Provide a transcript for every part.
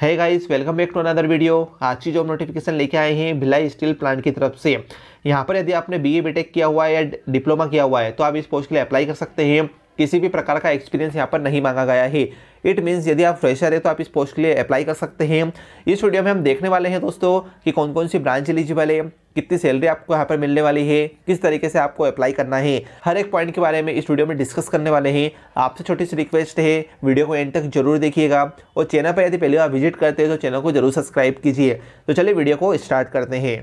है guys welcome back to another video आज की जॉब नोटिफिकेशन लेके आए हैं भिलाई स्टील प्लांट की तरफ से यहाँ पर यदि आपने बीए बीटेक किया हुआ है या डिप्लोमा किया हुआ है तो आप इस पोस्ट के लिए अप्लाई कर सकते हैं किसी भी प्रकार का एक्सपीरियंस यहाँ पर नहीं मांगा गया है इट मीन्स यदि आप फ्रेशर है तो आप इस पोस्ट के लिए अप्लाई कर सकते हैं इस वीडियो में हम देखने वाले हैं दोस्तों कि कौन कौन सी ब्रांच एलिजिबल है कितनी सैलरी आपको यहाँ पर मिलने वाली है किस तरीके से आपको अप्लाई करना है हर एक पॉइंट के बारे में इस वीडियो में डिस्कस करने वाले हैं आपसे छोटी सी रिक्वेस्ट है वीडियो को एंड तक जरूर देखिएगा और चैनल पर यदि पहली बार विजिट करते हैं तो चैनल को जरूर सब्सक्राइब कीजिए तो चलिए वीडियो को स्टार्ट करते हैं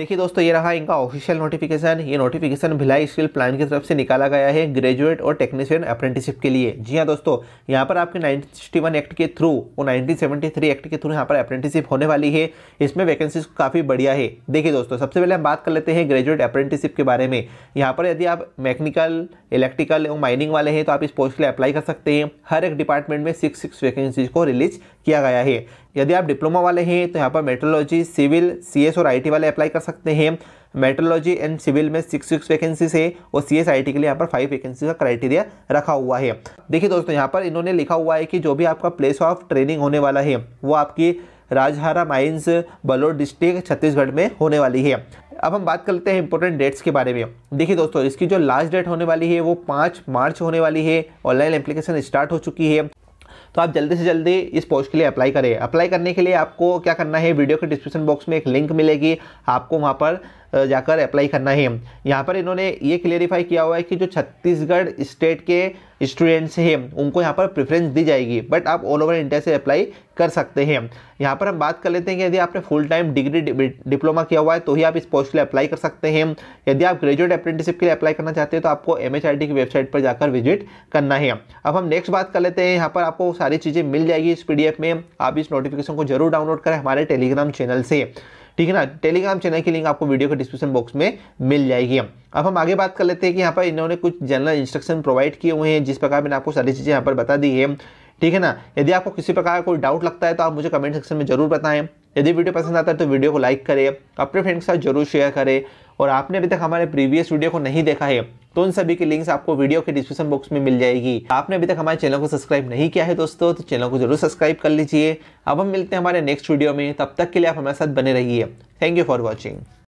देखिए दोस्तों ये रहा इनका ऑफिशियल नोटिफिकेशन ये नोटिफिकेशन भिलाई स्किल प्लान की तरफ से निकाला गया है ग्रेजुएट और टेक्नीशियन अप्रेंटिसिप के लिए जी हाँ दोस्तों यहाँ पर आपके नाइनटीन एक्ट के थ्रू और नाइनटीन एक्ट के थ्रू यहाँ पर अप्रेंटिसिप होने वाली है इसमें वैकेंसीज काफ़ी बढ़िया है देखिए दोस्तों सबसे पहले हम बात कर लेते हैं ग्रेजुएट अप्रेंटिसिप के बारे में यहाँ पर यदि आप मैकेनिकल इलेक्ट्रिकल एवं माइनिंग वाले हैं तो आप इस पोस्ट के लिए अप्लाई कर सकते हैं हर एक डिपार्टमेंट में सिक्स सिक्स वैकेंसीज को रिलीज किया गया है यदि आप डिप्लोमा वाले हैं तो यहाँ पर मेट्रोलॉजी सिविल सीएस और आईटी वाले अप्लाई कर सकते हैं मेट्रोलॉजी एंड सिविल में सिक्स सिक्स वैकेंसीज है और सी एस आई टी के लिए यहाँ पर फाइव वैकेंसी का क्राइटेरिया रखा हुआ है देखिए दोस्तों यहाँ पर इन्होंने लिखा हुआ है कि जो भी आपका प्लेस ऑफ ट्रेनिंग होने वाला है वो आपकी राजहारा माइंस बलोर डिस्ट्रिक्ट छत्तीसगढ़ में होने वाली है अब हम बात करते हैं इंपॉर्टेंट डेट्स के बारे में देखिए दोस्तों इसकी जो लास्ट डेट होने वाली है वो पाँच मार्च होने वाली है ऑनलाइन एप्लीकेशन स्टार्ट हो चुकी है तो आप जल्दी से जल्दी इस पोस्ट के लिए अप्लाई करें अप्लाई करने के लिए आपको क्या करना है वीडियो के डिस्क्रिप्शन बॉक्स में एक लिंक मिलेगी आपको वहाँ पर जाकर अप्लाई करना है यहाँ पर इन्होंने ये क्लेरिफाई किया हुआ है कि जो छत्तीसगढ़ स्टेट के स्टूडेंट्स हैं उनको यहाँ पर प्रेफरेंस दी जाएगी बट आप ऑल ओवर इंडिया से अप्लाई कर सकते हैं यहाँ पर हम बात कर लेते हैं कि यदि आपने फुल टाइम डिग्री डिप्लोमा किया हुआ है तो ही आप इस पोस्ट के लिए अप्लाई कर सकते हैं यदि आप ग्रेजुएट अप्रेंटिसिप के लिए अप्लाई करना चाहते हैं तो आपको एम की वेबसाइट पर जाकर विजिट करना है अब हम नेक्स्ट बात कर लेते हैं यहाँ पर आपको सारी चीज़ें मिल जाएगी इस पी में आप इस नोटिफिकेशन को जरूर डाउनलोड करें हमारे टेलीग्राम चैनल से ठीक है ना टेलीग्राम चैनल की लिंक आपको वीडियो के डिस्क्रिप्शन बॉक्स में मिल जाएगी अब हम आगे बात कर लेते हैं कि यहाँ पर इन्होंने कुछ जनरल इंस्ट्रक्शन प्रोवाइड किए हुए हैं जिस प्रकार मैंने आपको सारी चीज़ें यहाँ पर बता दी है ठीक है ना यदि आपको किसी प्रकार कोई डाउट लगता है तो आप मुझे कमेंट सेक्शन में जरूर बताएं यदि वीडियो पसंद आता है तो वीडियो को लाइक करें अपने फ्रेंड के साथ जरूर शेयर करें और आपने अभी तक हमारे प्रीवियस वीडियो को नहीं देखा है तो उन सभी के लिंक्स आपको वीडियो के डिस्क्रिप्शन बॉक्स में मिल जाएगी आपने अभी तक हमारे चैनल को सब्सक्राइब नहीं किया है दोस्तों तो चैनल को जरूर सब्सक्राइब कर लीजिए अब हम मिलते हैं हमारे नेक्स्ट वीडियो में तब तक के लिए आप हमारे साथ बने रहिए थैंक यू फॉर वॉचिंग